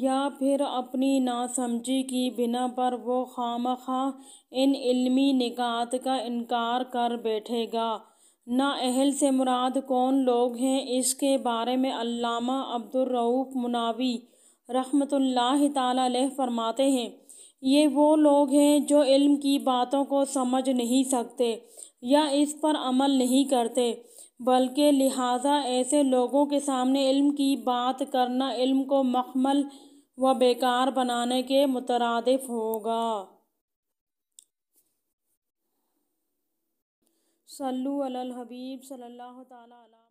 या फिर अपनी नासमझी की बिना पर वो खाम खा इन इल्मी निकात का इनकार कर बैठेगा अहल से मुराद कौन लोग हैं इसके बारे में अल्लामा अब्दुलरऊफ़ मुनावी रहमतुल्लाह ताला फरमाते हैं ये वो लोग हैं जो इल्म की बातों को समझ नहीं सकते या इस पर अमल नहीं करते बल्कि लिहाजा ऐसे लोगों के सामने इल्म की बात करना इल्म को मखमल व बेकार बनाने के मुतरदफ होगा सल्लु अल हबीब सल्लल्लाहु ताला